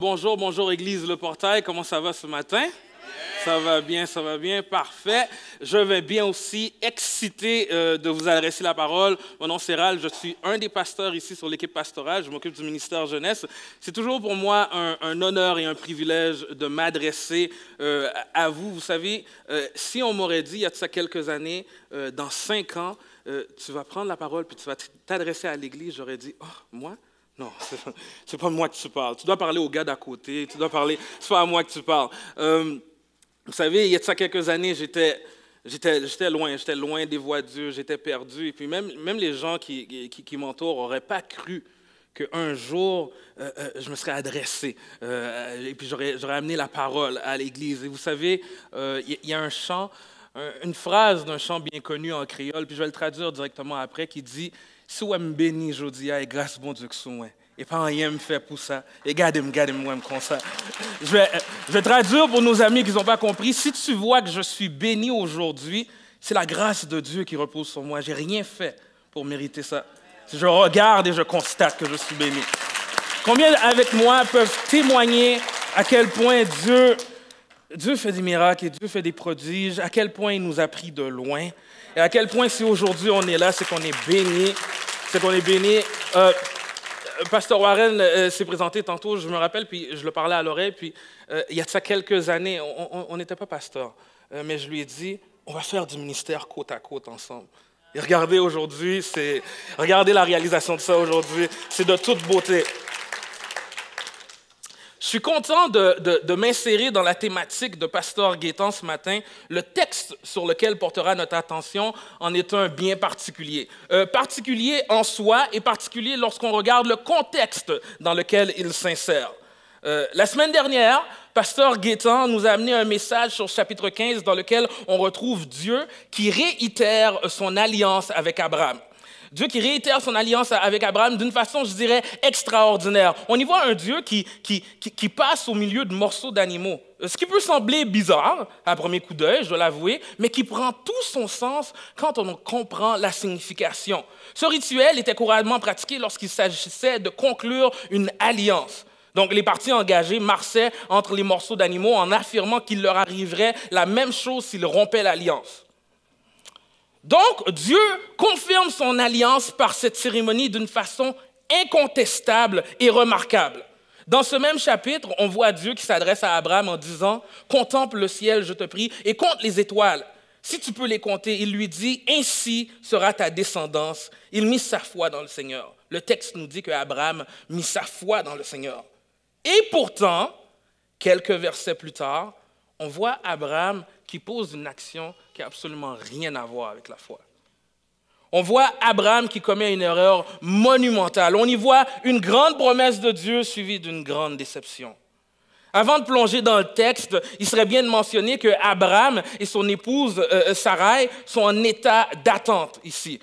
Bonjour, bonjour Église Le Portail, comment ça va ce matin? Ça va bien, ça va bien, parfait. Je vais bien aussi, excité euh, de vous adresser la parole. Mon nom c'est Ral, je suis un des pasteurs ici sur l'équipe pastorale, je m'occupe du ministère jeunesse. C'est toujours pour moi un, honneur et un privilège de m'adresser euh, à vous. Vous savez, euh, si on m'aurait dit il y a ça quelques années, dans cinq ans, tu vas prendre la parole puis tu vas t'adresser à l'Église, j'aurais dit, oh, moi, non, n'est pas moi que tu parles. Tu dois parler au gars d'à côté. Tu dois parler. C'est pas à moi que tu parles. Euh, vous savez, il y a de ça quelques années, j'étais. J'étais, loin, j'étais loin des voies de Dieu, j'étais perdu. Et puis même, même les gens qui, qui, m'entourent n'auraient pas cru qu'un jour, euh, euh, je me serais adressé et puis j'aurais, amené la parole à l'Église. Et vous savez, il y, a un chant, une phrase d'un chant bien connu en créole, puis je vais le traduire directement après, qui dit si vous me béni aujourd'hui, et grâce bon Dieu que n'y et pas rien me fait pour ça. Et gardez-moi, gardez-moi comme ça. Je vais, je vais traduire pour nos amis qui n'ont pas compris. Si tu vois que je suis béni aujourd'hui, c'est la grâce de Dieu qui repose sur moi. J'ai rien fait pour mériter ça. Je regarde et je constate que je suis béni. Combien avec moi peuvent témoigner à quel point Dieu, Dieu fait des miracles et Dieu fait des prodiges, à quel point il nous a pris de loin et à quel point si aujourd'hui on est là, c'est qu'on est béni c'est qu'on est béni. Euh, pasteur Warren euh, euh, s'est présenté tantôt, je me rappelle, puis je le parlais à l'oreille, puis il y a de ça quelques années, on n'était pas pasteur, mais je lui ai dit, on va faire du ministère côte à côte ensemble. Et regardez aujourd'hui, c'est regardez la réalisation de ça aujourd'hui, c'est de toute beauté. Je suis content de, m'insérer dans la thématique de Pasteur Gaétan ce matin. Le texte sur lequel portera notre attention en est un bien particulier. Euh, particulier en soi et particulier lorsqu'on regarde le contexte dans lequel il s'insère. Euh, la semaine dernière, Pasteur Guétan nous a amené un message sur chapitre 15 dans lequel on retrouve Dieu qui réitère son alliance avec Abraham. Dieu qui réitère son alliance avec Abraham d'une façon, je dirais, extraordinaire. On y voit un Dieu qui, passe au milieu de morceaux d'animaux. Ce qui peut sembler bizarre à premier coup d'œil, je dois l'avouer, mais qui prend tout son sens quand on comprend la signification. Ce rituel était couramment pratiqué lorsqu'il s'agissait de conclure une alliance. Donc les parties engagées marchaient entre les morceaux d'animaux en affirmant qu'il leur arriverait la même chose s'ils rompaient l'alliance. Donc, Dieu confirme son alliance par cette cérémonie d'une façon incontestable et remarquable. Dans ce même chapitre, on voit Dieu qui s'adresse à Abraham en disant, Contemple le ciel, je te prie, et compte les étoiles, si tu peux les compter. Il lui dit, Ainsi sera ta descendance. Il mit sa foi dans le Seigneur. Le texte nous dit que mit sa foi dans le Seigneur. Et pourtant, quelques versets plus tard, on voit Abraham qui pose une action qui n'a absolument rien à voir avec la foi. On voit Abraham qui commet une erreur monumentale. On y voit une grande promesse de Dieu suivie d'une grande déception. Avant de plonger dans le texte, il serait bien de mentionner que Abraham et son épouse euh, euh, Saraï sont en état d'attente ici.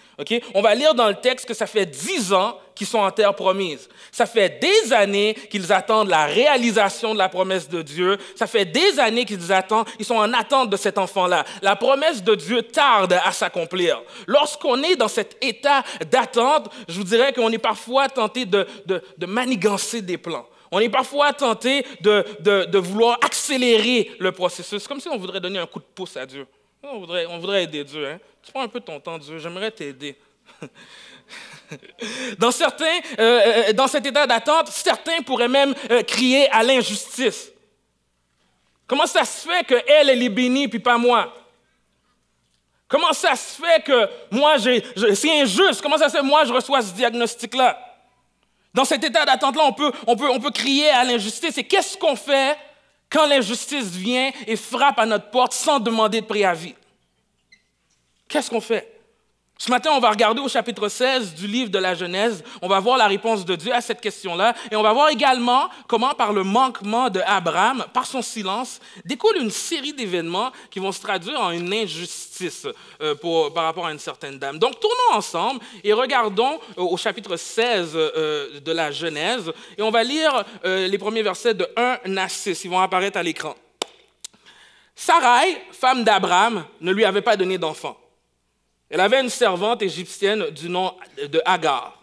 On va lire dans le texte que ça fait dix ans qu'ils sont en terre promise. Ça fait des années qu'ils attendent la réalisation de la promesse de Dieu. Ça fait des années qu'ils attendent, ils sont en attente de cet enfant-là. La promesse de Dieu tarde à s'accomplir. Lorsqu'on est dans cet état d'attente, je vous dirais qu'on est parfois tenté de manigancer des plans on est parfois tenté de, vouloir accélérer le processus, comme si on voudrait donner un coup de pouce à Dieu. On voudrait, aider Dieu. Hein? Tu prends un peu ton temps, Dieu, j'aimerais t'aider. dans, certains, euh, euh, dans cet état d'attente, certains pourraient même euh, crier à l'injustice. Comment ça se fait que elle, est bénie, puis pas moi? Comment ça se fait que moi, j'ai, c'est injuste? Comment ça se fait que moi, je reçois ce diagnostic-là? Dans cet état d'attente-là, on peut, on, peut, on peut crier à l'injustice. Et qu'est-ce qu'on fait quand l'injustice vient et frappe à notre porte sans demander de préavis? Qu'est-ce qu'on fait? Ce matin, on va regarder au chapitre 16 du livre de la Genèse. On va voir la réponse de Dieu à cette question-là. Et on va voir également comment, par le manquement de Abraham, par son silence, découle une série d'événements qui vont se traduire en une injustice euh, par rapport à une certaine dame. Donc, tournons ensemble et regardons euh, au chapitre 16 euh, de la Genèse. Et on va lire les premiers versets de 1 à 6. Ils vont apparaître à l'écran. Sarai, femme d'Abraham, ne lui avait pas donné d'enfant. Elle avait une servante égyptienne du nom de Hagar.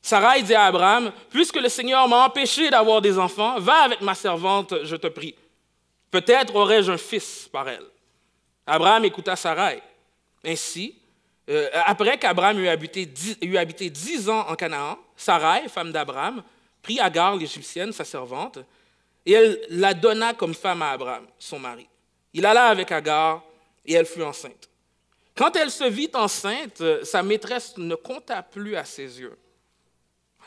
Sarai dit à Abraham, puisque le Seigneur m'a empêché d'avoir des enfants, va avec ma servante, je te prie. Peut-être aurai-je un fils par elle. Abraham écouta Sarai. Ainsi, euh, après qu'Abraham eut habité, eut habité dix ans en Canaan, Sarai, femme d'Abraham, prit Agar, l'Égyptienne, sa servante, et elle la donna comme femme à Abraham, son mari. Il alla avec Agar et elle fut enceinte. Quand elle se vit enceinte, euh, sa maîtresse ne compta plus à ses yeux.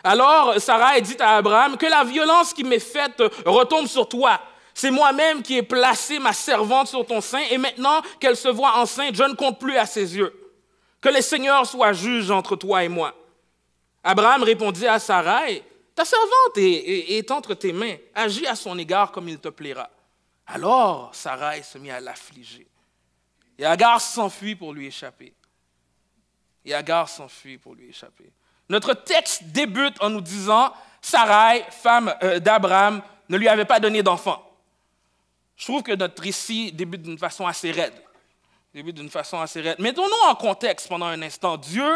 Alors Sarah dit à Abraham, que la violence qui m'est faite retombe sur toi. C'est moi-même qui ai placé ma servante sur ton sein, et maintenant qu'elle se voit enceinte, je ne compte plus à ses yeux. Que le Seigneur soit juge entre toi et moi. Abraham répondit à Sarai, Ta servante est, entre tes mains, agis à son égard comme il te plaira. Alors Sarah se mit à l'affliger. Et Agar s'enfuit pour lui échapper. Et Agar s'enfuit pour lui échapper. Notre texte débute en nous disant, Sarai, femme euh, d'Abraham, ne lui avait pas donné d'enfant. Je trouve que notre récit débute d'une façon assez raide. Débute d'une façon assez raide. Mettons-nous en contexte pendant un instant. Dieu,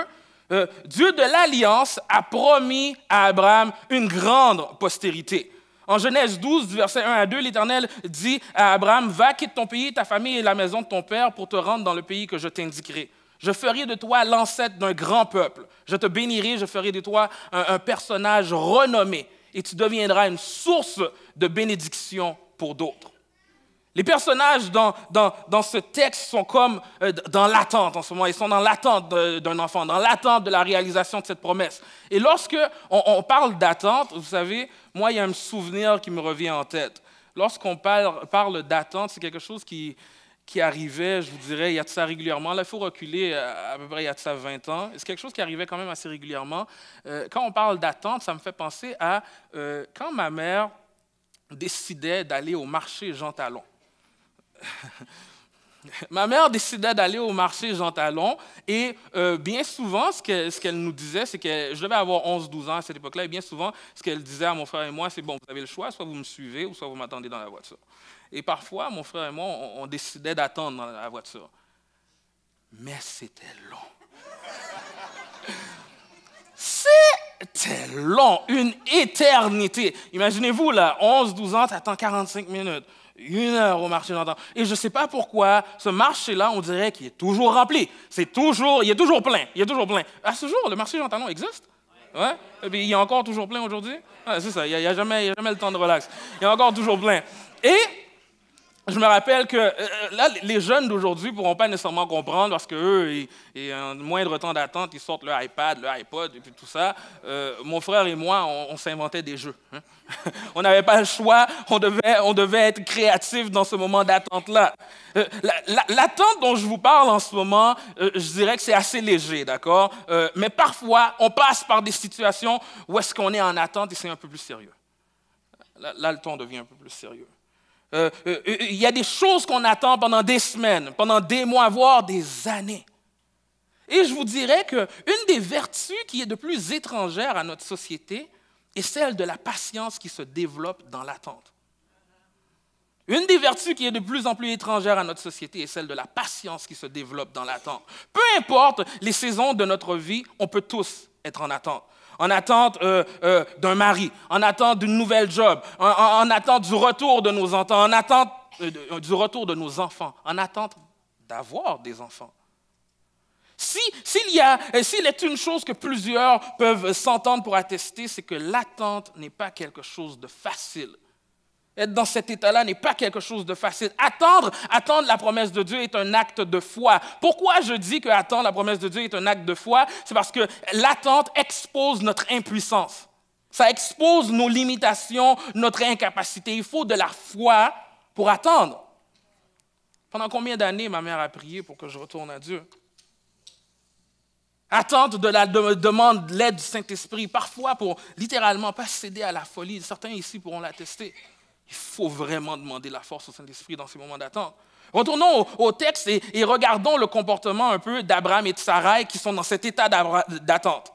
euh, Dieu de l'Alliance a promis à Abraham une grande postérité. En Genèse 12, verset 1 à 2, l'Éternel dit à Abraham, Va quitte ton pays, ta famille et la maison de ton père pour te rendre dans le pays que je t'indiquerai. Je ferai de toi l'ancêtre d'un grand peuple. Je te bénirai, je ferai de toi un personnage renommé et tu deviendras une source de bénédiction pour d'autres. Les personnages dans, dans, dans, ce texte sont comme euh, dans l'attente en ce moment. Ils sont dans l'attente d'un enfant, dans l'attente de la réalisation de cette promesse. Et lorsque on, parle d'attente, vous savez, moi, il y a un souvenir qui me revient en tête. Lorsqu'on parle, parle d'attente, c'est quelque chose qui, qui arrivait, je vous dirais, il y a de ça régulièrement. Là, il faut reculer euh, à peu près, il y a de ça 20 ans. C'est quelque chose qui arrivait quand même assez régulièrement. Euh, quand on parle d'attente, ça me fait penser à quand ma mère décidait d'aller au marché Jean Talon. Ma mère décidait d'aller au marché Jean Talon et euh, bien souvent, ce qu'elle nous disait, c'est que je devais avoir 11-12 ans à cette époque-là, et bien souvent, ce qu'elle disait à mon frère et moi, c'est bon, vous avez le choix, soit vous me suivez ou soit vous m'attendez dans la voiture. Et parfois, mon frère et moi, on, décidait d'attendre dans la voiture. Mais c'était long. c'était long, une éternité. Imaginez-vous, là, 11-12 ans, tu attends 45 minutes une heure au marché d'antan. Et je ne sais pas pourquoi, ce marché-là, on dirait qu'il est toujours rempli. C'est toujours, il est toujours plein. Il est toujours plein. À ce jour, le marché d'antan existe. Ouais. Et puis, il est encore toujours plein aujourd'hui. c'est ça, il n'y a, jamais, il a jamais le temps de relax. Il est encore toujours plein. Et je me rappelle que euh, euh, là, les jeunes d'aujourd'hui ne pourront pas nécessairement comprendre parce qu'eux, ils, en moindre temps d'attente, ils sortent leur iPad, leur iPod et puis tout ça. Euh, mon frère et moi, on, s'inventait des jeux. Hein. on n'avait pas le choix, on devait, on devait être créatif dans ce moment d'attente-là. L'attente dont je vous parle en ce moment, je dirais que c'est assez léger, d'accord Mais parfois, on passe par des situations où est-ce qu'on est en attente et c'est un peu plus sérieux. Là, là, le ton devient un peu plus sérieux. Euh, euh, euh, il y a des choses qu'on attend pendant des semaines, pendant des mois, voire des années. Et je vous dirais qu'une des vertus qui est de plus étrangère à notre société est celle de la patience qui se développe dans l'attente. Une des vertus qui est de plus en plus étrangère à notre société est celle de la patience qui se développe dans l'attente. Peu importe les saisons de notre vie, on peut tous être en attente en attente euh, euh, d'un mari, en attente d'une nouvelle job, en, attente du retour de nos enfants, en attente euh, du retour de nos enfants, en attente d'avoir des enfants. Si, s'il, y a, s'il est une chose que plusieurs peuvent s'entendre pour attester, c'est que l'attente n'est pas quelque chose de facile. Être dans cet état-là n'est pas quelque chose de facile. Attendre, attendre la promesse de Dieu est un acte de foi. Pourquoi je dis que attendre la promesse de Dieu est un acte de foi C'est parce que l'attente expose notre impuissance. Ça expose nos limitations, notre incapacité. Il faut de la foi pour attendre. Pendant combien d'années ma mère a prié pour que je retourne à Dieu Attente de la demande de l'aide du Saint-Esprit, parfois pour littéralement pas céder à la folie. Certains ici pourront l'attester. Il faut vraiment demander la force au Saint-Esprit dans ces moments d'attente. Retournons au, texte et, regardons le comportement un peu d'Abraham et de Sarai qui sont dans cet état d'attente.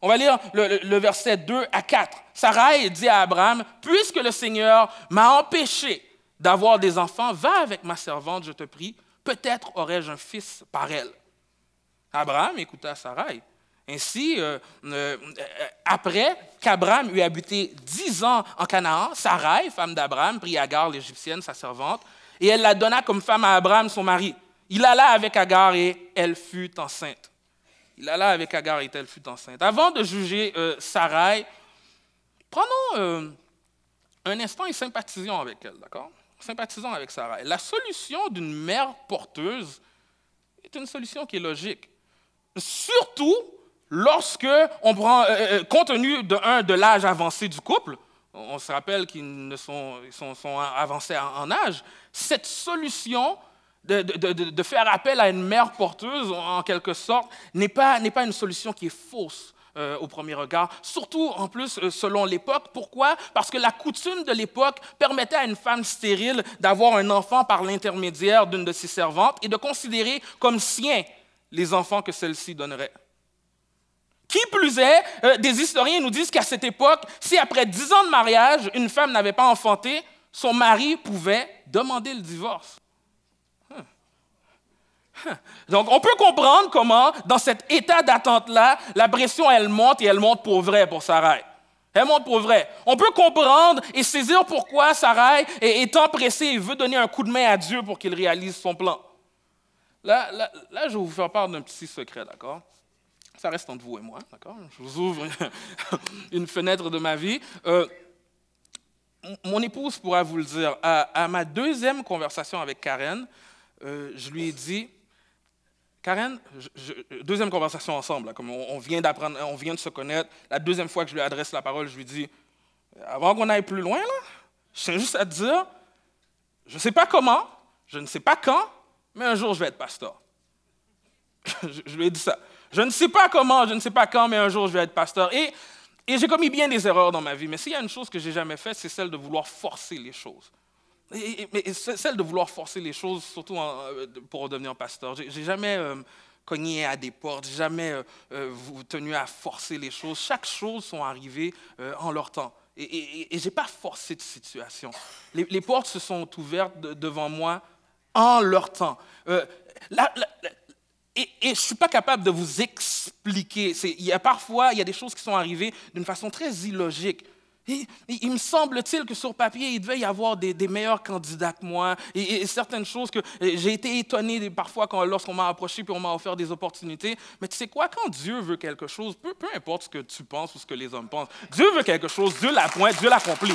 On va lire le, verset 2 à 4. Sarai dit à Abraham, Puisque le Seigneur m'a empêché d'avoir des enfants, va avec ma servante, je te prie, peut-être aurai-je un fils par elle. Abraham écouta Sarai ainsi, euh, euh, après qu'Abraham eut habité dix ans en Canaan, Sarai, femme d'Abraham, prit Agar, l'Égyptienne, sa servante, et elle la donna comme femme à Abraham, son mari. Il alla avec Agar et elle fut enceinte. Il alla avec Agar et elle fut enceinte. Avant de juger Saraï, euh, Sarai, prenons un instant et sympathisons avec elle, d'accord Sympathisons avec Sarai. La solution d'une mère porteuse est une solution qui est logique. Surtout lorsque on prend, euh, euh, euh, compte tenu de, l'âge avancé du couple, on se rappelle qu'ils ne sont, avancés en, âge, cette solution de, faire appel à une mère porteuse, en quelque sorte, n'est pas, pas une solution qui est fausse au premier regard, surtout en plus selon l'époque. Pourquoi Parce que la coutume de l'époque permettait à une femme stérile d'avoir un enfant par l'intermédiaire d'une de ses servantes et de considérer comme sien les enfants que celle-ci donnerait. Qui plus est, euh, des historiens nous disent qu'à cette époque, si après dix ans de mariage, une femme n'avait pas enfanté, son mari pouvait demander le divorce. Hum. Hum. Donc, on peut comprendre comment, dans cet état d'attente-là, la pression, elle monte et elle monte pour vrai pour Sarah. Elle monte pour vrai. On peut comprendre et saisir pourquoi Sarah, est, pressée, et veut donner un coup de main à Dieu pour qu'il réalise son plan. là je vais vous faire part d'un petit secret, d'accord? ça reste entre vous et moi, d'accord Je vous ouvre une fenêtre de ma vie. Euh, mon épouse pourra vous le dire, à, ma deuxième conversation avec Karen, euh, je lui ai dit, Karen, deuxième conversation ensemble, comme on, vient d'apprendre, on vient de se connaître, la deuxième fois que je lui adresse la parole, je lui dis, avant qu'on aille plus loin, là, je tiens juste à te dire, je ne sais pas comment, je ne sais pas quand, mais un jour je vais être pasteur. je lui ai dit ça. Je ne sais pas comment, je ne sais pas quand, mais un jour je vais être pasteur. Et, et j'ai commis bien des erreurs dans ma vie. Mais s'il y a une chose que j'ai jamais faite, c'est celle de vouloir forcer les choses. Et, celle de vouloir forcer les choses, surtout euh, pour devenir pasteur. J'ai jamais euh, cogné à des portes, jamais euh, euh tenu à forcer les choses. Chaque chose sont arrivées en leur temps. Et, je n'ai pas forcé de situation. Les, portes se sont ouvertes devant moi en leur temps. la, et, je ne suis pas capable de vous expliquer. Il y a parfois, il y a des choses qui sont arrivées d'une façon très illogique. Il, me semble-t-il que sur papier, il devait y avoir des, meilleurs candidats que moi et, certaines choses que j'ai été étonné parfois lorsqu'on m'a approché puis on m'a offert des opportunités. Mais tu sais quoi, quand Dieu veut quelque chose, peu, peu importe ce que tu penses ou ce que les hommes pensent, Dieu veut quelque chose, Dieu l'appointe, Dieu l'accomplit.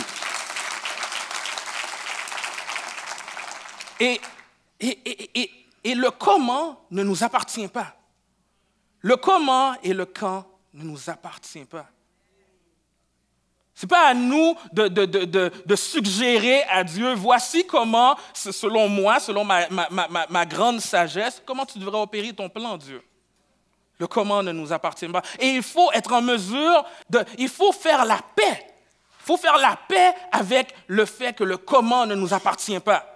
Et, et, et et le comment ne nous appartient pas. Le comment et le quand ne nous appartient pas. Ce n'est pas à nous de, suggérer à Dieu, voici comment, selon moi, selon ma, ma, grande sagesse, comment tu devrais opérer ton plan, Dieu. Le comment ne nous appartient pas. Et il faut être en mesure de... Il faut faire la paix. Il faut faire la paix avec le fait que le comment ne nous appartient pas.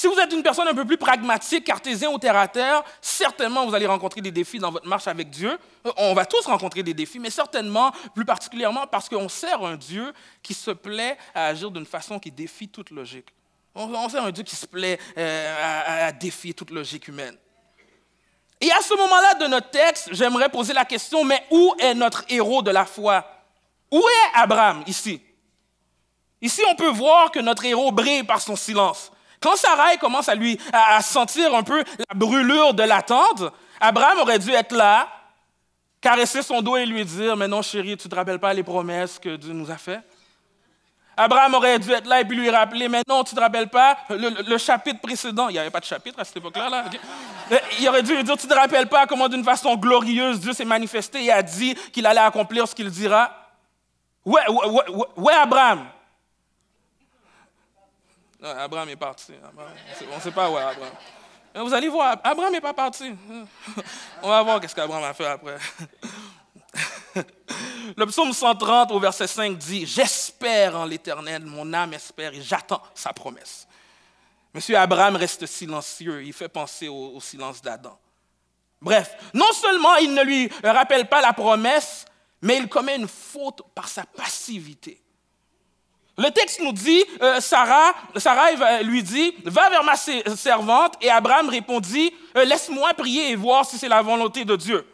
Si vous êtes une personne un peu plus pragmatique, cartésien ou terre à terre, certainement vous allez rencontrer des défis dans votre marche avec Dieu. Euh, on va tous rencontrer des défis, mais certainement, plus particulièrement parce qu'on sert un Dieu qui se plaît à agir d'une façon qui défie toute logique. On sert un Dieu qui se plaît euh, à, à défier toute logique humaine. Et à ce moment-là de notre texte, j'aimerais poser la question, mais où est notre héros de la foi Où est Abraham ici Ici, on peut voir que notre héros brille par son silence. Quand Sarah commence à lui à, sentir un peu la brûlure de l'attente, Abraham aurait dû être là, caresser son dos et lui dire Mais non, chérie, tu ne te rappelles pas les promesses que Dieu nous a faites Abraham aurait dû être là et puis lui rappeler Mais non, tu ne te rappelles pas le, chapitre précédent. Il n'y avait pas de chapitre à cette époque-là. Là, Il aurait dû lui dire Tu ne te rappelles pas comment, d'une façon glorieuse, Dieu s'est manifesté et a dit qu'il allait accomplir ce qu'il dira Ouais, ouais, ouais Abraham Abraham est parti. on ne sait pas où Abraham. Vous allez voir, Abraham n'est pas parti. On va voir ce qu'Abraham a fait après. Le psaume 130 au verset 5 dit J'espère en l'Éternel, mon âme espère et j'attends sa promesse. Monsieur Abraham reste silencieux, il fait penser au silence d'Adam. Bref, non seulement il ne lui rappelle pas la promesse, mais il commet une faute par sa passivité. Le texte nous dit, euh, Sarah, Sarah euh, lui dit, va vers ma servante, et Abraham répondit, euh, laisse-moi prier et voir si c'est la volonté de Dieu.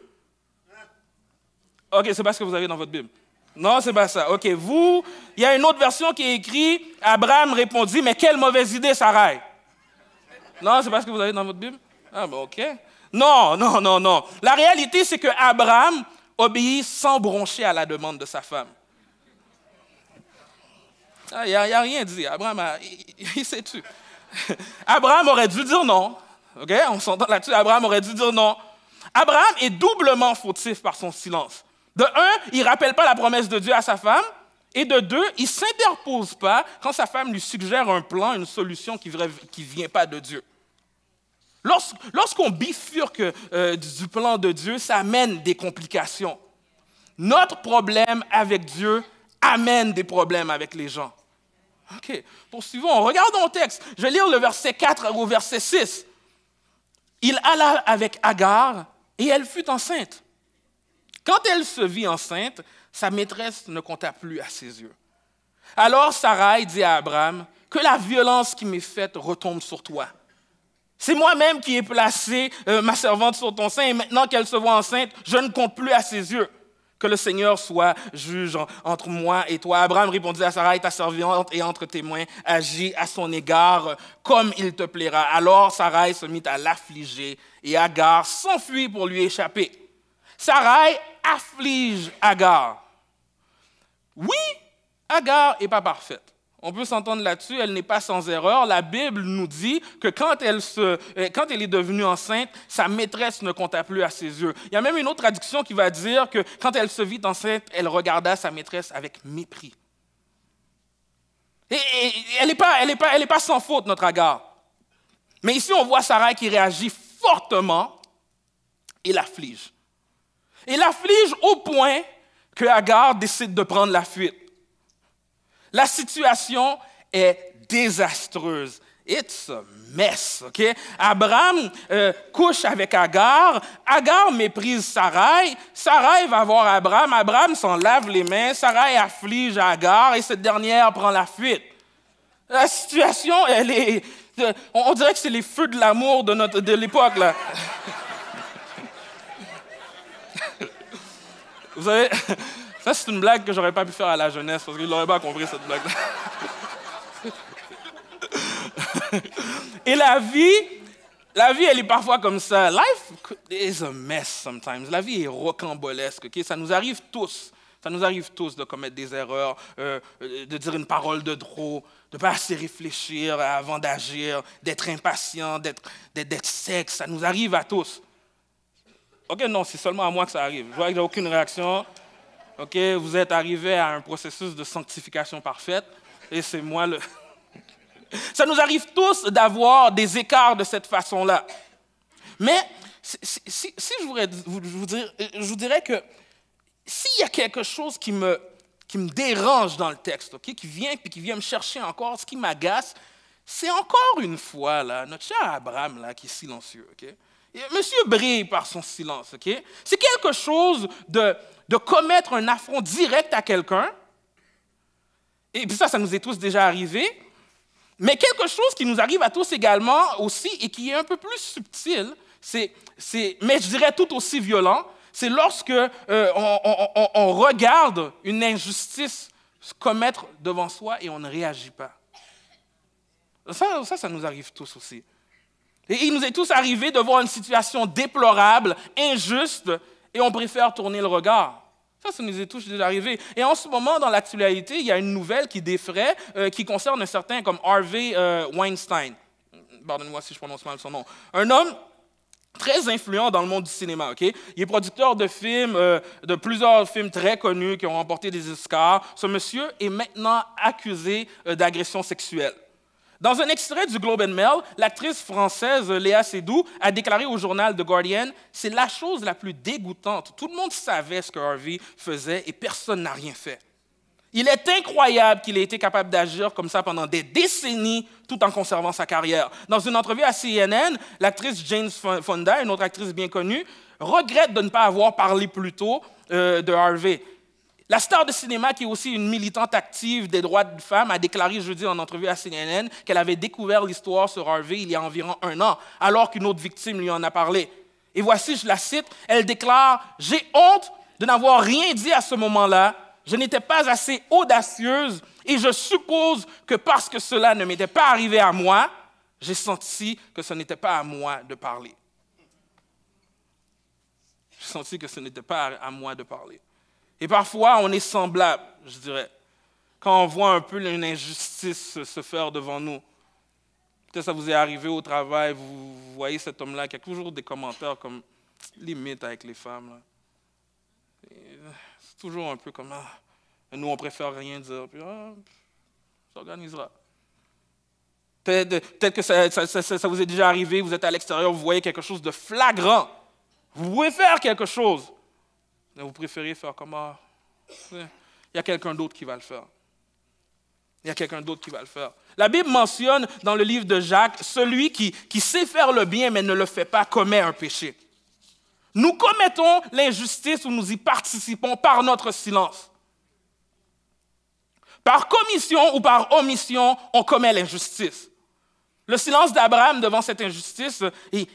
Ok, c'est pas ce que vous avez dans votre Bible. Non, c'est pas ça. Ok, vous, il y a une autre version qui est écrite, Abraham répondit, mais quelle mauvaise idée, Sarah. Non, c'est pas ce que vous avez dans votre Bible. Ah ben ok. Non, non, non, non. La réalité, c'est que Abraham obéit sans broncher à la demande de sa femme. Il ah, n'y a rien dit. Abraham, il, s'est tué. Abraham aurait dû dire non. On s'entend là-dessus. Abraham aurait dû dire non. Abraham est doublement fautif par son silence. De un, il ne rappelle pas la promesse de Dieu à sa femme. Et de deux, il ne s'interpose pas quand sa femme lui suggère un plan, une solution qui ne vient pas de Dieu. Lorsqu'on bifurque euh, du plan de Dieu, ça amène des complications. Notre problème avec Dieu, amène des problèmes avec les gens. OK, poursuivons. Regardons le texte. Je vais lire le verset 4 au verset 6. Il alla avec Agar et elle fut enceinte. Quand elle se vit enceinte, sa maîtresse ne compta plus à ses yeux. Alors Sarah dit à Abraham, que la violence qui m'est faite retombe sur toi. C'est moi-même qui ai placé euh, ma servante sur ton sein et maintenant qu'elle se voit enceinte, je ne compte plus à ses yeux que le Seigneur soit juge entre moi et toi. Abraham répondit à Sarah, ta servante et entre témoins, agis à son égard comme il te plaira. Alors Sarai se mit à l'affliger et Agar s'enfuit pour lui échapper. Sarai afflige Agar. Oui, Agar n'est pas parfaite. On peut s'entendre là-dessus, elle n'est pas sans erreur. La Bible nous dit que euh, quand elle, est devenue enceinte, sa maîtresse ne compta plus à ses yeux. Il y a même une autre traduction qui va dire que quand elle se vit enceinte, elle regarda sa maîtresse avec mépris. Et, elle n'est pas, pas sans faute, notre Agar. Mais ici, on voit Sarah qui réagit fortement et l'afflige. Et l'afflige au point que Agar décide de prendre la fuite. La situation est désastreuse. It's a mess, OK? Abraham euh, couche avec Agar. Agar méprise Sarai. Sarai va voir Abraham. Abraham s'en lave les mains. Sarai afflige Agar et cette dernière prend la fuite. La situation, elle est. Euh, on dirait que c'est les feux de l'amour de, notre, de l'époque, là. Vous savez, ça, c'est une blague que j'aurais pas pu faire à la jeunesse parce qu'ils n'auraient pas compris cette blague. -là. Et la vie, la vie, elle est parfois comme ça. Life is a mess sometimes. La vie est rocambolesque. Ok, Ça nous arrive tous. Ça nous arrive tous de commettre des erreurs, euh, euh, de dire une parole de trop, de ne pas assez réfléchir avant d'agir, d'être impatient, d'être sexe. Ça nous arrive à tous. OK, non, c'est seulement à moi que ça arrive. Je vois que j'ai aucune réaction. OK, vous êtes arrivé à un processus de sanctification parfaite et c'est moi le Ça nous arrive tous d'avoir des écarts de cette façon-là. Mais si, si, je, voudrais vous, je dirais, je vous dirais que s'il y a quelque chose qui me, qui me dérange dans le texte, ok, qui vient qui vient me chercher encore, ce qui m'agace, c'est encore une fois là, notre cher Abraham là, qui est silencieux. ok. Monsieur brille par son silence, OK? C'est quelque chose de, de commettre un affront direct à quelqu'un. Et puis ça, ça nous est tous déjà arrivé. Mais quelque chose qui nous arrive à tous également aussi et qui est un peu plus subtil, c'est, mais je dirais tout aussi violent, c'est lorsque euh, on, regarde une injustice se commettre devant soi et on ne réagit pas. Ça, ça, ça nous arrive tous aussi. Et il nous est tous arrivé de voir une situation déplorable, injuste, et on préfère tourner le regard. Ça, ça nous est tous déjà arrivé. Et en ce moment, dans l'actualité, il y a une nouvelle qui défraie, euh, qui concerne un certain comme Harvey euh, Weinstein. Pardonnez-moi si je prononce mal son nom. Un homme très influent dans le monde du cinéma. ok? Il est producteur de films, euh, de plusieurs films très connus qui ont remporté des Oscars. Ce monsieur est maintenant accusé d'agression sexuelle. Dans un extrait du Globe and Mail, l'actrice française Léa Seydoux a déclaré au journal The Guardian C'est la chose la plus dégoûtante. Tout le monde savait ce que Harvey faisait et personne n'a rien fait. Il est incroyable qu'il ait été capable d'agir comme ça pendant des décennies tout en conservant sa carrière. Dans une entrevue à CNN, l'actrice Jane Fonda, une autre actrice bien connue, regrette de ne pas avoir parlé plus tôt euh, de Harvey. La star de cinéma, qui est aussi une militante active des droits de femmes, a déclaré jeudi en entrevue à CNN qu'elle avait découvert l'histoire sur Harvey il y a environ un an, alors qu'une autre victime lui en a parlé. Et voici, je la cite, elle déclare J'ai honte de n'avoir rien dit à ce moment-là. Je n'étais pas assez audacieuse et je suppose que parce que cela ne m'était pas arrivé à moi, j'ai senti que ce n'était pas à moi de parler. J'ai senti que ce n'était pas à moi de parler. Et parfois, on est semblable, je dirais, quand on voit un peu une injustice se faire devant nous. Peut-être ça vous est arrivé au travail, vous voyez cet homme-là qui a toujours des commentaires comme limite avec les femmes. Euh, c'est toujours un peu comme ah, nous, on préfère rien dire. Puis, ça ah, Peut-être, que ça, ça, vous est déjà arrivé, vous êtes à l'extérieur, vous voyez quelque chose de flagrant. Vous pouvez faire quelque chose. Vous préférez faire comme ah, il y a quelqu'un d'autre qui va le faire. Il y a quelqu'un d'autre qui va le faire. La Bible mentionne dans le livre de Jacques, celui qui, qui sait faire le bien mais ne le fait pas commet un péché. Nous commettons l'injustice ou nous y participons par notre silence. Par commission ou par omission, on commet l'injustice. Le silence d'Abraham devant cette injustice,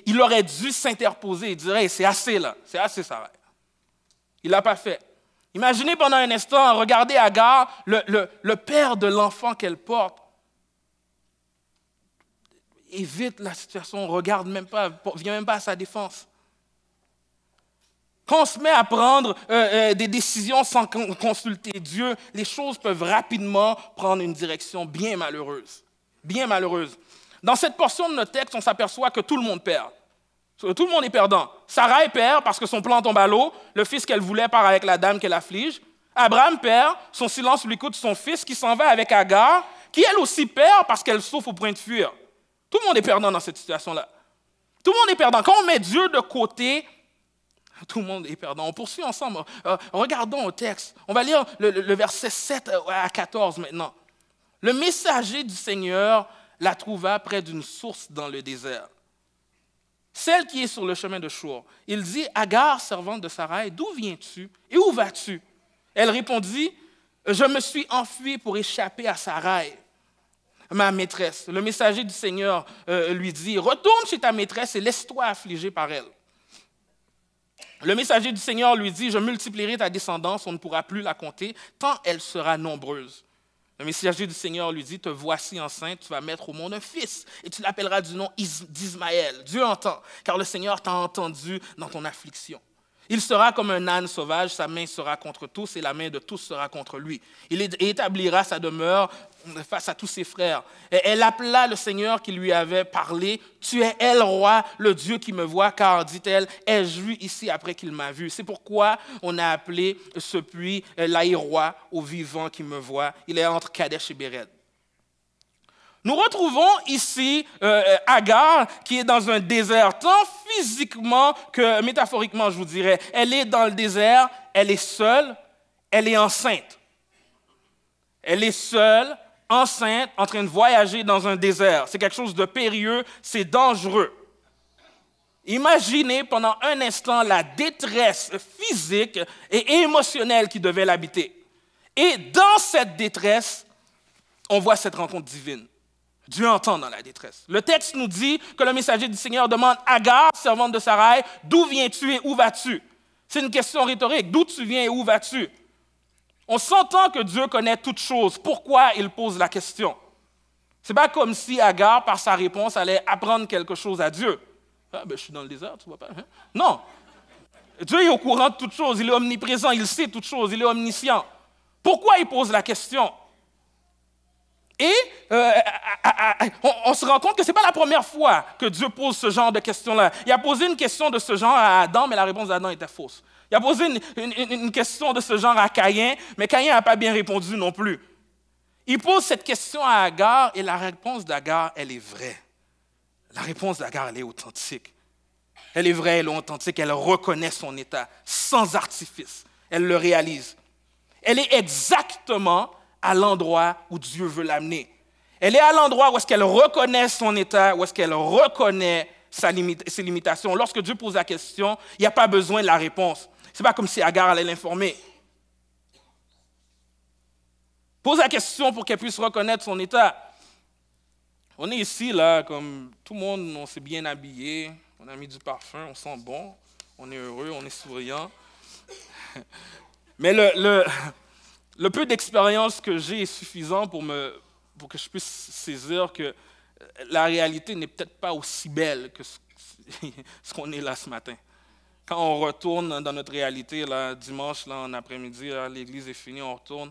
il aurait dû s'interposer et dire c'est assez là, c'est assez, ça il ne l'a pas fait. Imaginez pendant un instant, regardez Agar, le, le, le père de l'enfant qu'elle porte. Évite la situation, regarde même pas, vient même pas à sa défense. Quand on se met à prendre euh, euh, des décisions sans consulter Dieu, les choses peuvent rapidement prendre une direction bien malheureuse. Bien malheureuse. Dans cette portion de notre texte, on s'aperçoit que tout le monde perd. Tout le monde est perdant. Sarah est perd parce que son plan tombe à l'eau, le fils qu'elle voulait part avec la dame qu'elle afflige. Abraham perd, son silence lui coûte son fils qui s'en va avec Agar, qui elle aussi perd parce qu'elle souffre au point de fuir. Tout le monde est perdant dans cette situation-là. Tout le monde est perdant. Quand on met Dieu de côté, tout le monde est perdant. On poursuit ensemble. Euh, regardons au texte. On va lire le verset 7 à 14 maintenant. Le messager du Seigneur la trouva près d'une source dans le désert celle qui est sur le chemin de Chour. Il dit Agar, servante de Sarai, d'où viens-tu et où vas-tu Elle répondit Je me suis enfuie pour échapper à Sarai, ma maîtresse. Le messager du Seigneur euh, lui dit Retourne chez ta maîtresse et laisse-toi affliger par elle. Le messager du Seigneur lui dit Je multiplierai ta descendance, on ne pourra plus la compter, tant elle sera nombreuse. Le messager du Seigneur lui dit, te voici enceinte, tu vas mettre au monde un fils, et tu l'appelleras du nom d'Ismaël. Dieu entend, car le Seigneur t'a entendu dans ton affliction. Il sera comme un âne sauvage, sa main sera contre tous et la main de tous sera contre lui. Il établira sa demeure euh, face à tous ses frères. elle appela le Seigneur qui lui avait parlé, Tu es El roi, le Dieu qui me voit, car, dit-elle, ai-je vu ici après qu'il m'a vu C'est pourquoi on a appelé ce puits euh, l'Aïroi, au vivant qui me voit. Il est entre Kadesh et Béred. Nous retrouvons ici euh, Agar qui est dans un désert, tant physiquement que métaphoriquement, je vous dirais. Elle est dans le désert, elle est seule, elle est enceinte. Elle est seule, enceinte en train de voyager dans un désert. C'est quelque chose de périlleux, c'est dangereux. Imaginez pendant un instant la détresse physique et émotionnelle qui devait l'habiter. Et dans cette détresse, on voit cette rencontre divine. Dieu entend dans la détresse. Le texte nous dit que le messager du Seigneur demande à Agar, servante de Sarai, d'où viens-tu et où vas-tu C'est une question rhétorique. D'où tu viens et où vas-tu on s'entend que Dieu connaît toutes choses. Pourquoi il pose la question C'est pas comme si Agar, par sa réponse, allait apprendre quelque chose à Dieu. Ah, ben, je suis dans le désert, tu vois pas. Hein? Non. Dieu est au courant de toutes choses. Il est omniprésent. Il sait toutes choses. Il est omniscient. Pourquoi il pose la question et euh, euh, euh, on, se rend compte que ce n'est pas la première fois que Dieu pose ce genre de questions-là. Il a posé une question de ce genre à Adam, mais la réponse d'Adam était fausse. Il a posé une, question de ce genre à Caïn, mais Caïn n'a pas bien répondu non plus. Il pose cette question à Agar et la réponse d'Agar, elle est vraie. La réponse d'Agar, elle est authentique. Elle est vraie, elle est authentique, elle reconnaît son état sans artifice. Elle le réalise. Elle est exactement à l'endroit où Dieu veut l'amener. Elle est à l'endroit où est-ce qu'elle reconnaît son état, où est-ce qu'elle reconnaît ses limitations. Lorsque Dieu pose la question, il n'y a pas besoin de la réponse n'est pas comme si Agar allait l'informer. Pose la question pour qu'elle puisse reconnaître son état. On est ici, là, comme tout le monde, on s'est bien habillé, on a mis du parfum, on sent bon, on est heureux, on est souriant. Mais le, le, peu d'expérience que j'ai est suffisant pour, me, pour que je puisse saisir que la réalité n'est peut-être pas aussi belle que ce qu'on est là ce matin quand on retourne dans notre réalité, là, dimanche là, en après-midi, l'église est finie, on retourne.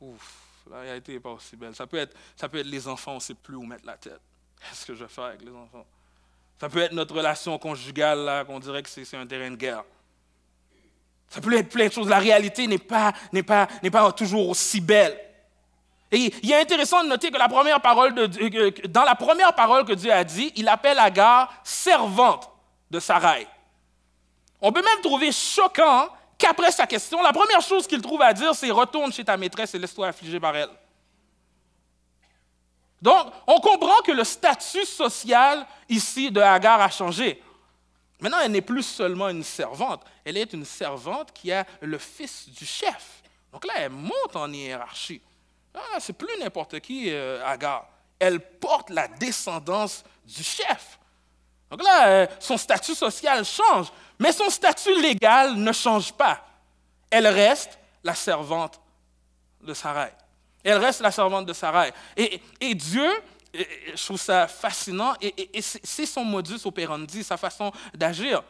Ouf, la réalité n'est pas aussi belle. Ça peut, être, ça peut être les enfants, on ne sait plus où mettre la tête. Qu'est-ce que je vais faire avec les enfants? Ça peut être notre relation conjugale, là, qu'on dirait que c'est un terrain de guerre. Ça peut être plein de choses. La réalité n'est pas, toujours aussi belle. Et il est intéressant de noter que dans la première parole que Dieu a dit, il appelle Agar servante de Sarai. On peut même trouver choquant qu'après sa question, la première chose qu'il trouve à dire, c'est retourne chez ta maîtresse et laisse-toi affliger par elle. Donc, on comprend que le statut social ici de Hagar a changé. Maintenant, elle n'est plus seulement une servante, elle est une servante qui a le fils du chef. Donc là, elle monte en hiérarchie. Ah, c'est plus n'importe qui, euh, Agar. Elle porte la descendance du chef. Donc là, euh, son statut social change, mais son statut légal ne change pas. Elle reste la servante de Sarai. Elle reste la servante de Sarai. Et, Dieu, je trouve ça fascinant, et, c'est son modus operandi, sa façon d'agir.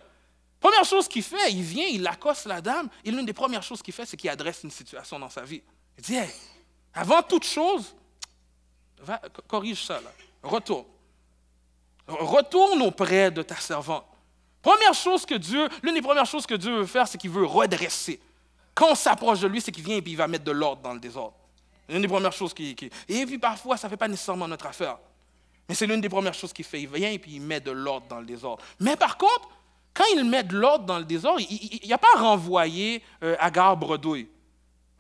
Première chose qu'il fait, il vient, il accoste la dame, et l'une des premières choses qu'il fait, c'est qu'il adresse une situation dans sa vie. Il dit, avant toute chose, corrige ça, Retour. retourne. Retourne auprès de ta servante. Première chose que Dieu, l'une des premières choses que Dieu veut faire, c'est qu'il veut redresser. Quand on s'approche de lui, c'est qu'il vient et puis il va mettre de l'ordre dans le désordre. L'une des premières choses qu'il qui... Et puis parfois, ça ne fait pas nécessairement notre affaire. Mais c'est l'une des premières choses qu'il fait. Il vient et puis il met de l'ordre dans le désordre. Mais par contre, quand il met de l'ordre dans le désordre, il n'a pas renvoyé euh, Agar Bredouille.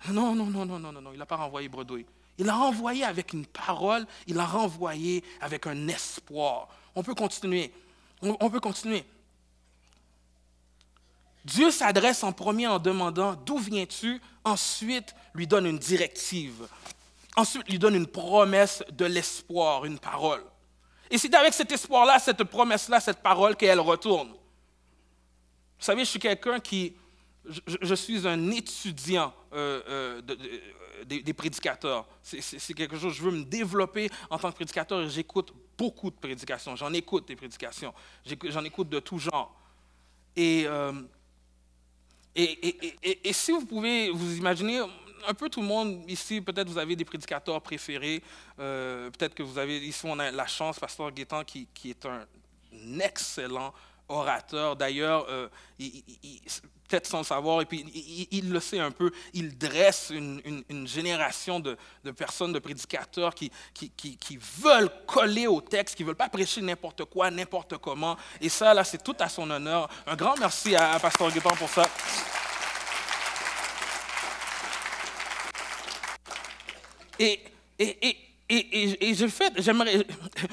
Non, non, non, non, non, non, non, il n'a pas renvoyé Bredouille. Il a renvoyé avec une parole, il a renvoyé avec un espoir. On peut continuer. On, peut continuer. Dieu s'adresse en premier en demandant D'où viens-tu Ensuite, lui donne une directive. Ensuite, lui donne une promesse de l'espoir, une parole. Et c'est avec cet espoir-là, cette promesse-là, cette parole qu'elle retourne. Vous savez, je suis quelqu'un qui, je, suis un étudiant euh, euh, euh, des, prédicateurs. C'est quelque chose, je veux me développer en tant que prédicateur et j'écoute beaucoup de prédications. J'en écoute des prédications. J'en écoute de tout genre. Et, et, et, et, et, si vous pouvez vous imaginer, un peu tout le monde ici, peut-être vous avez des prédicateurs préférés. peut-être que vous avez, ici on a la chance, Pasteur Guétan, qui, qui est un excellent prédicateur orateur. D'ailleurs, euh, peut-être sans le savoir, et puis il, le sait un peu, il dresse une, génération de, personnes, de prédicateurs qui, qui, veulent coller au texte, qui ne veulent pas prêcher n'importe quoi, n'importe comment. Et ça, là, c'est tout à son honneur. Un grand merci à, Pasteur Guépard pour ça. et, et, j'ai fait,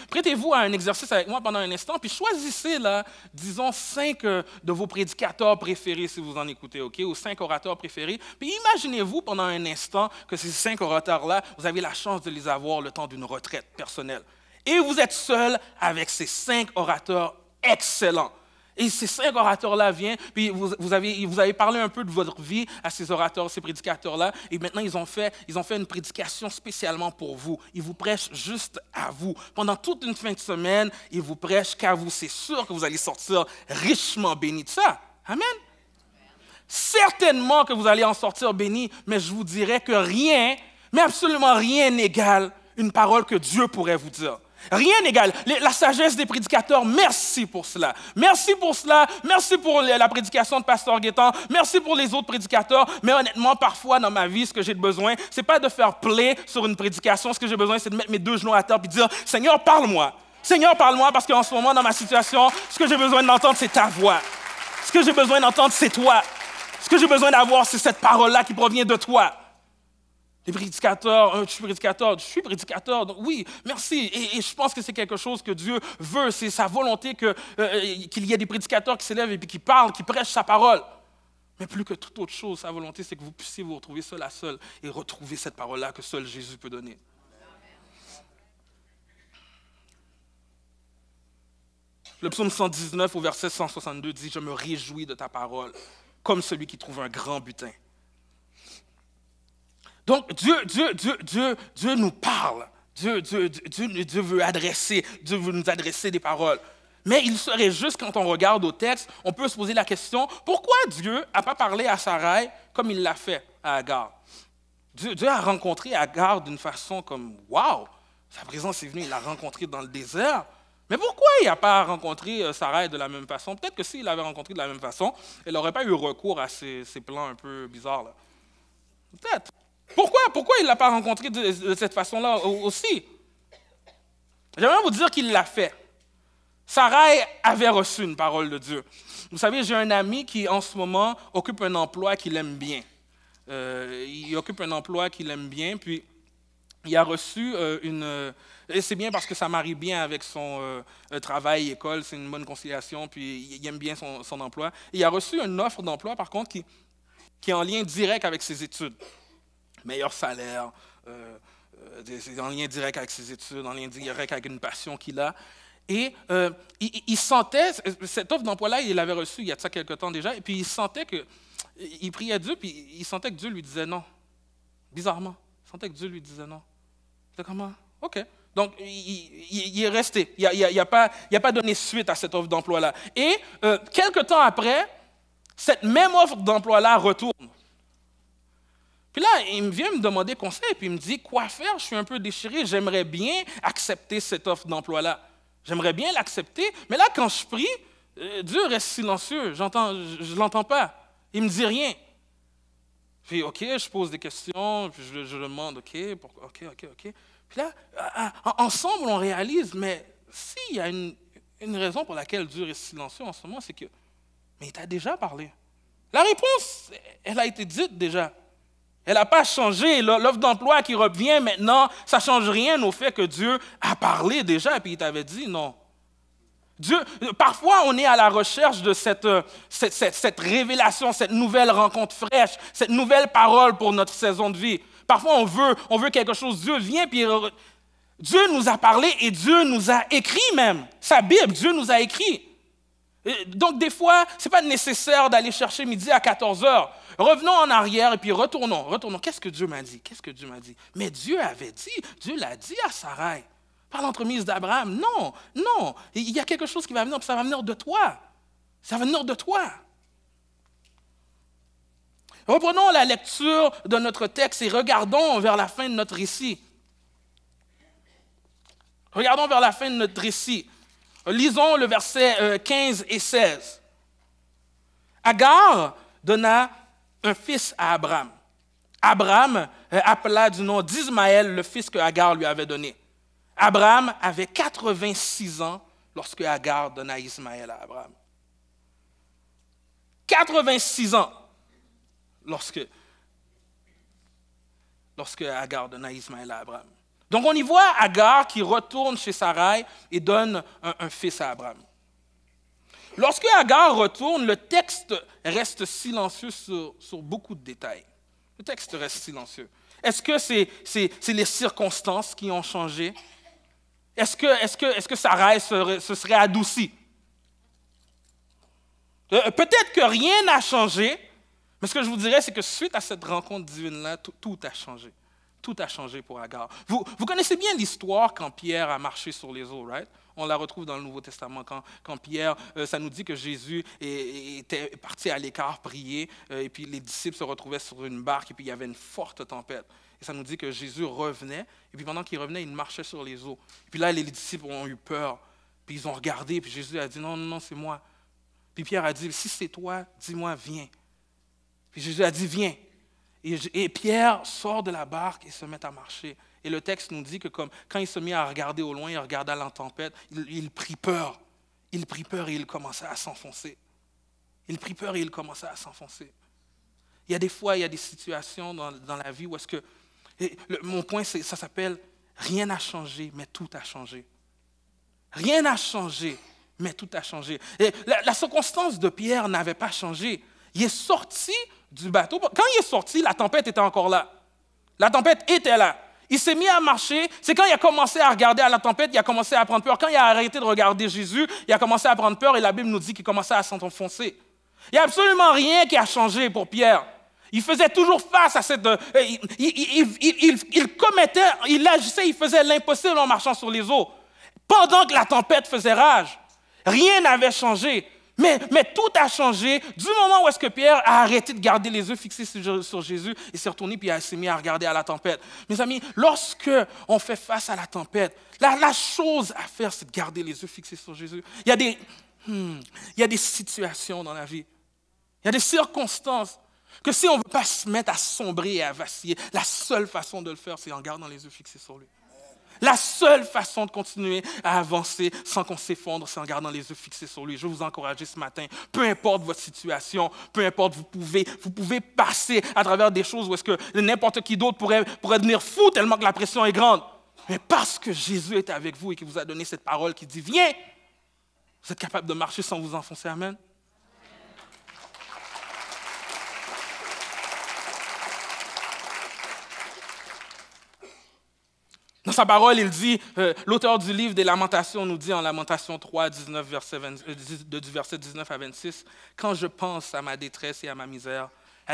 prêtez-vous à un exercice avec moi pendant un instant, puis choisissez là, disons, cinq euh, de vos prédicateurs préférés si vous en écoutez, OK, ou cinq orateurs préférés. Puis imaginez-vous pendant un instant que ces cinq orateurs-là, vous avez la chance de les avoir le temps d'une retraite personnelle. Et vous êtes seul avec ces cinq orateurs excellents. Et ces cinq orateurs-là viennent, puis vous, vous, avez, vous avez parlé un peu de votre vie à ces orateurs, ces prédicateurs-là, et maintenant ils ont, fait, ils ont fait une prédication spécialement pour vous. Ils vous prêchent juste à vous. Pendant toute une fin de semaine, ils vous prêchent qu'à vous. C'est sûr que vous allez sortir richement béni de ça. Amen. Certainement que vous allez en sortir béni, mais je vous dirais que rien, mais absolument rien n'égale une parole que Dieu pourrait vous dire. Rien n'égale. La sagesse des prédicateurs, merci pour cela. Merci pour cela. Merci pour la prédication de Pasteur Guétan. Merci pour les autres prédicateurs. Mais honnêtement, parfois dans ma vie, ce que j'ai besoin, c'est pas de faire plaie sur une prédication. Ce que j'ai besoin, c'est de mettre mes deux genoux à terre et dire Seigneur, parle-moi. Seigneur, parle-moi parce qu'en ce moment, dans ma situation, ce que j'ai besoin d'entendre, c'est ta voix. Ce que j'ai besoin d'entendre, c'est toi. Ce que j'ai besoin d'avoir, c'est cette parole-là qui provient de toi. Les prédicateurs, un, je suis prédicateur, je suis prédicateur. oui, merci. Et, je pense que c'est quelque chose que Dieu veut. C'est sa volonté que, euh, euh, qu'il y ait des prédicateurs qui s'élèvent et puis qui parlent, qui prêchent sa parole. Mais plus que toute autre chose, sa volonté, c'est que vous puissiez vous retrouver seul à seul et retrouver cette parole-là que seul Jésus peut donner. Le psaume 119 au verset 162 dit, Je me réjouis de ta parole, comme celui qui trouve un grand butin. Donc Dieu, Dieu, Dieu, Dieu, Dieu nous parle. Dieu, Dieu, Dieu, veut adresser, Dieu veut nous adresser des paroles. Mais il serait juste quand on regarde au texte, on peut se poser la question, pourquoi Dieu n'a pas parlé à Sarai comme il l'a fait à Agar? Dieu, a rencontré Agar d'une façon comme, wow, sa présence est venue, il l'a rencontré dans le désert. Mais pourquoi il n'a pas rencontré euh, Sarai de la même façon Peut-être que s'il l'avait rencontré de la même façon, elle n'aurait pas eu recours à ces, ces plans un peu bizarres. Peut-être. Pourquoi, pourquoi il ne l'a pas rencontré de, cette façon-là aussi J'aimerais vous dire qu'il l'a fait. Sarah avait reçu une parole de Dieu. Vous savez, j'ai un ami qui, en ce moment, occupe un emploi qu'il aime bien. Euh, il occupe un emploi qu'il aime bien, puis il a reçu euh, une... Euh, et c'est bien parce que ça marie bien avec son travail, école, c'est une bonne conciliation, puis il aime bien son, son emploi. Il a reçu une offre d'emploi, par contre, qui, qui est en lien direct avec ses études meilleur salaire, euh, euh, en lien direct avec ses études, en lien direct avec une passion qu'il a. Et euh, il, sentait, cette offre d'emploi-là, il l'avait reçue il y a de ça quelques temps déjà, et puis il sentait que, il priait Dieu, puis il sentait que Dieu lui disait non. Bizarrement, il sentait que Dieu lui disait non. C'était comment? Ah, OK. Donc, il, est resté. Il n'a pas donné suite à cette offre d'emploi-là. Et quelques temps après, cette même offre d'emploi-là retourne puis là, il me vient me demander conseil, puis il me dit Quoi faire Je suis un peu déchiré, j'aimerais bien accepter cette offre d'emploi-là. J'aimerais bien l'accepter, mais là, quand je prie, euh, Dieu reste silencieux, j'entends, je ne l'entends pas. Il ne me dit rien. Puis, OK, je pose des questions, puis je, demande OK, OK, OK, OK. Puis là, ah, ah, ensemble, on réalise mais s'il y a une, une raison pour laquelle Dieu reste silencieux en ce moment, c'est que mais il t'a déjà parlé. La réponse, elle a été dite déjà. Elle n'a pas changé. L'offre d'emploi qui revient maintenant, ça ne change rien au fait que Dieu a parlé déjà et puis il t'avait dit non. Dieu, parfois, on est à la recherche de cette, euh, révélation, cette nouvelle rencontre fraîche, cette nouvelle parole pour notre saison de vie. Parfois, on veut, on veut quelque chose. Dieu vient, puis Dieu nous a parlé et Dieu nous a écrit même. Sa Bible, Dieu nous a écrit. Donc des fois, ce n'est pas nécessaire d'aller chercher midi à 14 heures. Revenons en arrière et puis retournons. Retournons. Qu'est-ce que Dieu m'a dit? Qu'est-ce que Dieu m'a dit? Mais Dieu avait dit, Dieu l'a dit à Sarai, par l'entremise d'Abraham. Non, non, il y a quelque chose qui va venir, ça va venir de toi. Ça va venir de toi. Reprenons la lecture de notre texte et regardons vers la fin de notre récit. Regardons vers la fin de notre récit. Lisons le verset 15 euh, et 16. Agar donna un fils à Abraham. Abraham euh, appela du nom d'Ismaël le fils que Agar lui avait donné. Abraham avait 86 ans lorsque Agar donna Ismaël à Abraham. 86 ans lorsque, lorsque Agar donna Ismaël à Abraham. Donc on y voit Agar qui retourne chez Sarai et donne un, fils à Abraham. Lorsque Agar retourne, le texte reste silencieux sur, beaucoup de détails. Le texte reste silencieux. Est-ce que c'est les circonstances qui ont changé? Est-ce que, est que, est que Sarai se, serait adouci? Euh, peut-être que rien n'a changé, mais ce que je vous dirais, c'est que suite à cette rencontre divine-là, tout a changé. Tout a changé pour Agar. Vous, connaissez bien l'histoire quand Pierre a marché sur les eaux, right? On la retrouve dans le Nouveau Testament quand, Pierre, euh, ça nous dit que Jésus était parti à l'écart prier, euh, et puis les disciples se retrouvaient sur une barque, et puis il y avait une forte tempête. Et ça nous dit que Jésus revenait, et puis pendant qu'il revenait, il marchait sur les eaux. Et puis là, les disciples ont eu peur, puis ils ont regardé, puis Jésus a dit, non, non, non, c'est moi. Puis Pierre a dit, si c'est toi, dis-moi, viens. Puis Jésus a dit, viens. Et, Pierre sort de la barque et se met à marcher. Et le texte nous dit que comme, quand il se mit à regarder au loin, il regarda la tempête, il, prit peur. Il prit peur et il commença à s'enfoncer. Il prit peur et il commença à s'enfoncer. Il y a des fois, il y a des situations dans, la vie où est-ce que... mon point, ça s'appelle Rien n'a changé, mais tout a changé. Rien n'a changé, mais tout a changé. Et la circonstance de Pierre n'avait pas changé. Il est sorti du bateau. Quand il est sorti, la tempête était encore là. La tempête était là. Il s'est mis à marcher. C'est quand il a commencé à regarder à la tempête, il a commencé à prendre peur. Quand il a arrêté de regarder Jésus, il a commencé à prendre peur et la Bible nous dit qu'il commençait à s'enfoncer. Il n'y a absolument rien qui a changé pour Pierre. Il faisait toujours face à cette... Euh, il, il commettait, il agissait, il faisait l'impossible en marchant sur les eaux. Pendant que la tempête faisait rage, rien n'avait changé. Mais, tout a changé du moment où est-ce que Pierre a arrêté de garder les yeux fixés sur, Jésus et s'est retourné puis a mis à regarder à la tempête. Mes amis, lorsque on fait face à la tempête, la, chose à faire, c'est de garder les yeux fixés sur Jésus. Il y a des, hmm, il y a des situations dans la vie, il y a des circonstances que si on ne veut pas se mettre à sombrer et à vaciller, la seule façon de le faire, c'est en gardant les yeux fixés sur lui. La seule façon de continuer à avancer sans qu'on s'effondre, c'est en gardant les yeux fixés sur lui. Je vous encourager ce matin. Peu importe votre situation, peu importe, vous pouvez, vous pouvez passer à travers des choses où est-ce que n'importe qui d'autre pourrait, pourrait devenir fou tellement que la pression est grande. Mais parce que Jésus est avec vous et qu'il vous a donné cette parole qui dit, viens, vous êtes capable de marcher sans vous enfoncer. Amen. Dans sa parole, il dit, euh, l'auteur du livre des Lamentations nous dit en lamentation 3, 19, verset euh, du verset 19 à 26, Quand je pense à ma détresse et à ma misère,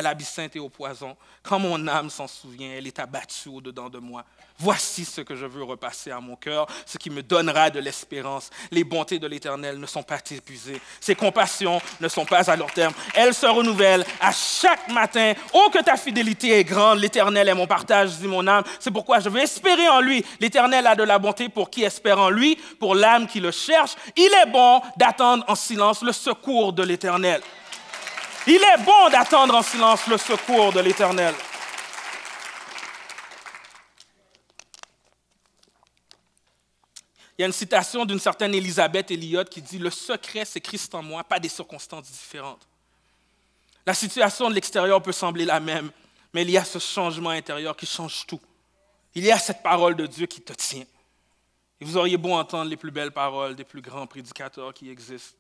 à sainte et au poison. Quand mon âme s'en souvient, elle est abattue au-dedans de moi. Voici ce que je veux repasser à mon cœur, ce qui me donnera de l'espérance. Les bontés de l'Éternel ne sont pas épuisées. Ses compassions ne sont pas à leur terme. Elles se renouvellent à chaque matin. Oh, que ta fidélité est grande. L'Éternel est mon partage, dit mon âme. C'est pourquoi je veux espérer en lui. L'Éternel a de la bonté pour qui espère en lui, pour l'âme qui le cherche. Il est bon d'attendre en silence le secours de l'Éternel. Il est bon d'attendre en silence le secours de l'Éternel. Il y a une citation d'une certaine Elisabeth Elliott qui dit Le secret, c'est Christ en moi, pas des circonstances différentes. La situation de l'extérieur peut sembler la même, mais il y a ce changement intérieur qui change tout. Il y a cette parole de Dieu qui te tient. Et vous auriez beau entendre les plus belles paroles des plus grands prédicateurs qui existent.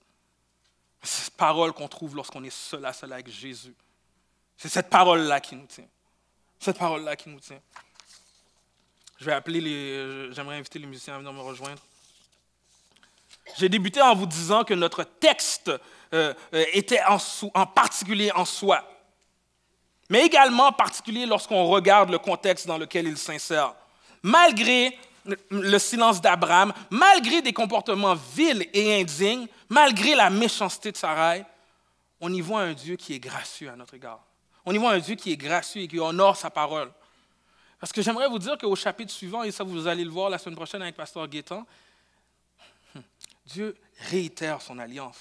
C'est cette parole qu'on trouve lorsqu'on est seul à seul avec Jésus. C'est cette parole-là qui nous tient. Cette parole-là qui nous tient. Je vais appeler les. J'aimerais inviter les musiciens à venir me rejoindre. J'ai débuté en vous disant que notre texte euh, euh, était en, en particulier en soi, mais également en particulier lorsqu'on regarde le contexte dans lequel il s'insère. Malgré le silence d'Abraham, malgré des comportements vils et indignes, malgré la méchanceté de Sarai, on y voit un Dieu qui est gracieux à notre égard. On y voit un Dieu qui est gracieux et qui honore sa parole. Parce que j'aimerais vous dire qu'au chapitre suivant, et ça vous allez le voir la semaine prochaine avec Pasteur Guétan, Dieu réitère son alliance.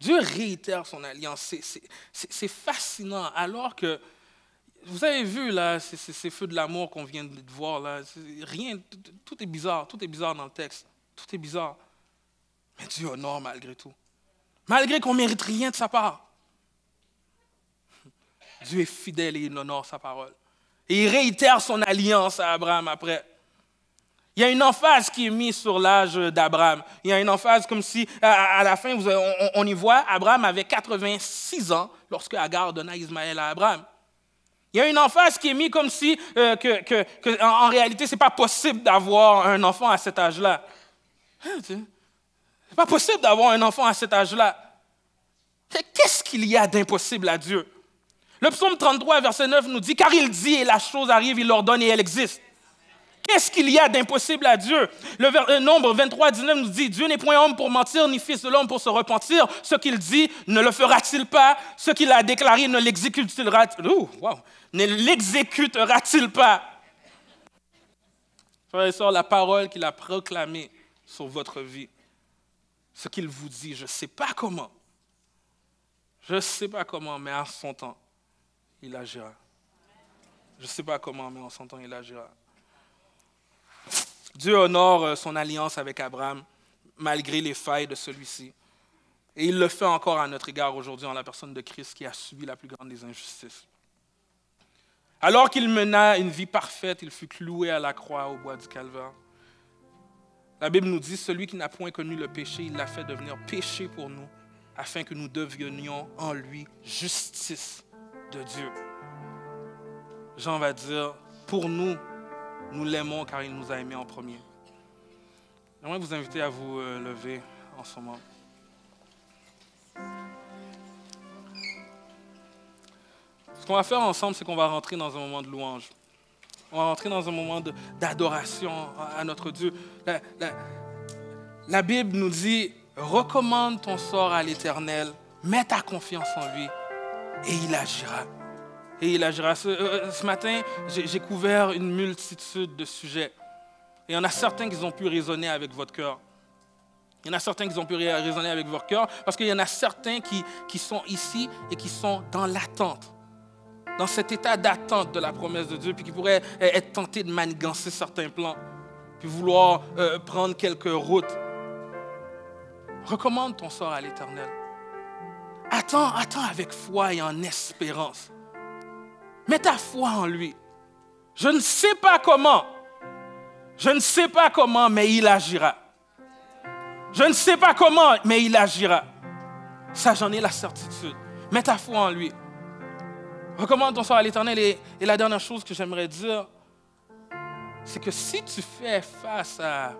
Dieu réitère son alliance. C'est fascinant alors que vous avez vu là, ces, feux de l'amour qu'on vient de voir là, rien, tout est bizarre, tout est bizarre dans le texte, tout est bizarre. Mais Dieu honore malgré tout, malgré qu'on mérite rien de sa part. Dieu est fidèle et il honore sa parole. Et il réitère son alliance à Abraham après. Il y a une emphase qui est mise sur l'âge d'Abraham. Il y a une emphase comme si, à, la fin, on, y voit, Abraham avait 86 ans lorsque Agar donna Ismaël à Abraham. Il y a une emphase qui est mise comme si, euh, que, que, que, en, réalité, ce n'est pas possible d'avoir un enfant à cet âge-là. Hein, ce n'est pas possible d'avoir un enfant à cet âge-là. Qu'est-ce qu'il y a d'impossible à Dieu? Le psaume 33, verset 9 nous dit, car il dit et la chose arrive, il l'ordonne et elle existe. Qu'est-ce qu'il y a d'impossible à Dieu? Le, euh, nombre 23, 19 nous dit, Dieu n'est point homme pour mentir, ni fils de l'homme pour se repentir. Ce qu'il dit, ne le fera-t-il pas? Ce qu'il a déclaré, ne l'exécutera-t-il pas? ne l'exécutera-t-il pas Frère et la parole qu'il a proclamée sur votre vie, ce qu'il vous dit, je ne sais pas comment, je ne sais pas comment, mais en son temps, il agira. Je ne sais pas comment, mais en son temps, il agira. Dieu honore euh, son alliance avec Abraham malgré les failles de celui-ci. Et il le fait encore à notre égard aujourd'hui en la personne de Christ qui a subi la plus grande des injustices. Alors qu'il mena une vie parfaite, il fut cloué à la croix au bois du calvaire. La Bible nous dit, celui qui n'a point connu le péché, il l'a fait devenir péché pour nous, afin que nous devenions en lui justice de Dieu. Jean va dire, pour nous, nous l'aimons car il nous a aimés en premier. J'aimerais vous inviter à vous euh, lever en ce moment. Ce qu'on va faire ensemble, c'est qu'on va rentrer dans un moment de louange. On va rentrer dans un moment d'adoration à notre Dieu. La, Bible nous dit, recommande ton sort à l'Éternel, mets ta confiance en lui et il agira. Et il agira. Ce, euh, euh, matin, j'ai couvert une multitude de sujets. Et il y en a certains qui ont pu résonner avec votre cœur. Il y en a certains qui ont pu résonner avec votre cœur parce qu'il y en a certains qui sont ici et qui sont dans l'attente dans cet état d'attente de la promesse de Dieu, puis qui pourrait eh, être tenté de manigancer certains plans, puis vouloir euh, prendre quelques routes. Recommande ton sort à l'Éternel. Attends, attends avec foi et en espérance. Mets ta foi en lui. Je ne sais pas comment. Je ne sais pas comment, mais il agira. Je ne sais pas comment, mais il agira. Ça, j'en ai la certitude. Mets ta foi en lui. Recommande ton sort à l'Éternel. Et, la dernière chose que j'aimerais dire, c'est que si tu fais face à,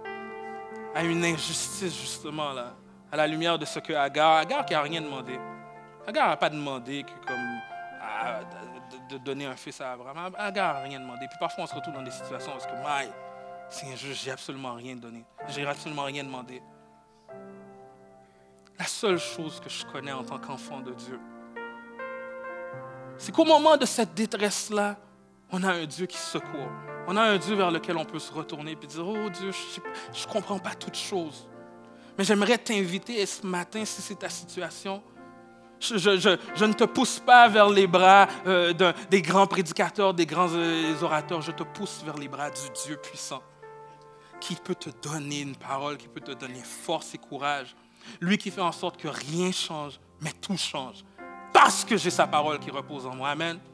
une injustice, justement, là, à la lumière de ce que Agar, Agar qui n'a rien demandé, Agar n'a pas demandé que, comme, de, donner un fils à Abraham. Agar n'a rien demandé. Puis parfois, on se retrouve dans des situations où que, my, c'est injuste, j'ai absolument rien donné. J'ai absolument rien demandé. La seule chose que je connais en tant qu'enfant de Dieu, c'est qu'au moment de cette détresse-là, on a un Dieu qui secoue. On a un Dieu vers lequel on peut se retourner et dire, oh Dieu, je ne comprends pas toutes choses. Mais j'aimerais t'inviter ce matin, si c'est ta situation, je, ne te pousse pas vers les bras euh, des grands prédicateurs, des grands euh, orateurs. Je te pousse vers les bras du Dieu puissant qui peut te donner une parole, qui peut te donner force et courage. Lui qui fait en sorte que rien change, mais tout change parce que j'ai sa parole qui repose en moi. Amen.